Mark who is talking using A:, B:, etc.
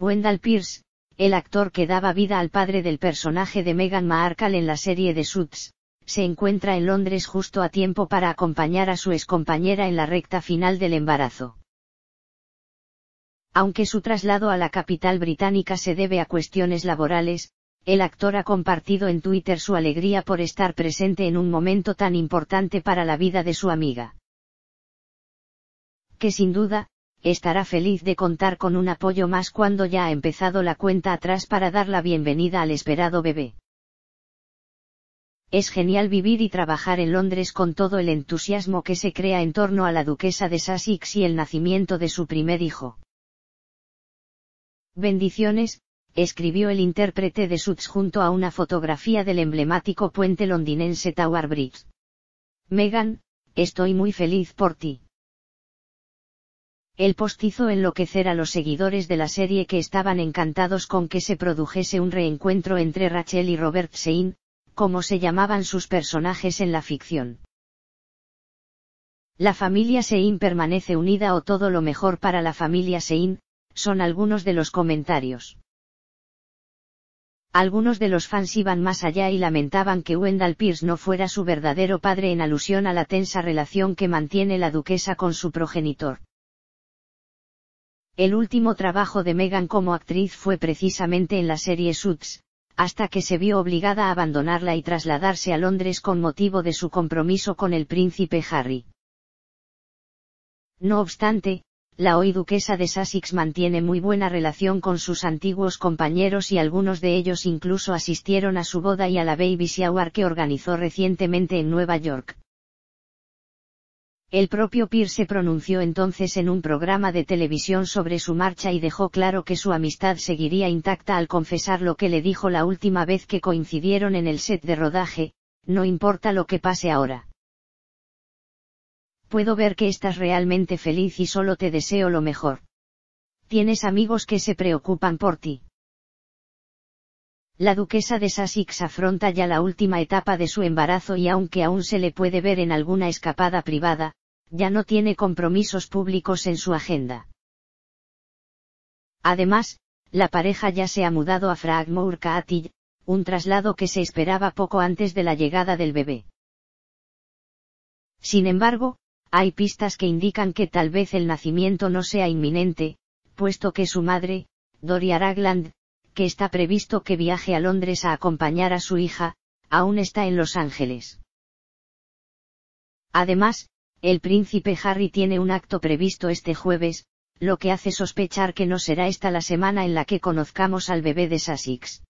A: Wendell Pierce, el actor que daba vida al padre del personaje de Meghan Markle en la serie de Suits, se encuentra en Londres justo a tiempo para acompañar a su excompañera en la recta final del embarazo. Aunque su traslado a la capital británica se debe a cuestiones laborales, el actor ha compartido en Twitter su alegría por estar presente en un momento tan importante para la vida de su amiga. Que sin duda, estará feliz de contar con un apoyo más cuando ya ha empezado la cuenta atrás para dar la bienvenida al esperado bebé. Es genial vivir y trabajar en Londres con todo el entusiasmo que se crea en torno a la duquesa de Sussex y el nacimiento de su primer hijo. Bendiciones, escribió el intérprete de Suits junto a una fotografía del emblemático puente londinense Tower Bridge. Megan, estoy muy feliz por ti el postizo enloquecer a los seguidores de la serie que estaban encantados con que se produjese un reencuentro entre Rachel y Robert Sein, como se llamaban sus personajes en la ficción. La familia Sein permanece unida o todo lo mejor para la familia Sein, son algunos de los comentarios. Algunos de los fans iban más allá y lamentaban que Wendell Pierce no fuera su verdadero padre en alusión a la tensa relación que mantiene la duquesa con su progenitor. El último trabajo de Meghan como actriz fue precisamente en la serie Suits, hasta que se vio obligada a abandonarla y trasladarse a Londres con motivo de su compromiso con el príncipe Harry. No obstante, la hoy duquesa de Sussex mantiene muy buena relación con sus antiguos compañeros y algunos de ellos incluso asistieron a su boda y a la baby shower que organizó recientemente en Nueva York. El propio Peer se pronunció entonces en un programa de televisión sobre su marcha y dejó claro que su amistad seguiría intacta al confesar lo que le dijo la última vez que coincidieron en el set de rodaje, no importa lo que pase ahora. Puedo ver que estás realmente feliz y solo te deseo lo mejor. Tienes amigos que se preocupan por ti. La duquesa de Sussex afronta ya la última etapa de su embarazo y aunque aún se le puede ver en alguna escapada privada, ya no tiene compromisos públicos en su agenda. Además, la pareja ya se ha mudado a fragmour un traslado que se esperaba poco antes de la llegada del bebé. Sin embargo, hay pistas que indican que tal vez el nacimiento no sea inminente, puesto que su madre, Doria Ragland, que está previsto que viaje a Londres a acompañar a su hija, aún está en Los Ángeles. Además, el príncipe Harry tiene un acto previsto este jueves, lo que hace sospechar que no será esta la semana en la que conozcamos al bebé de Sussex.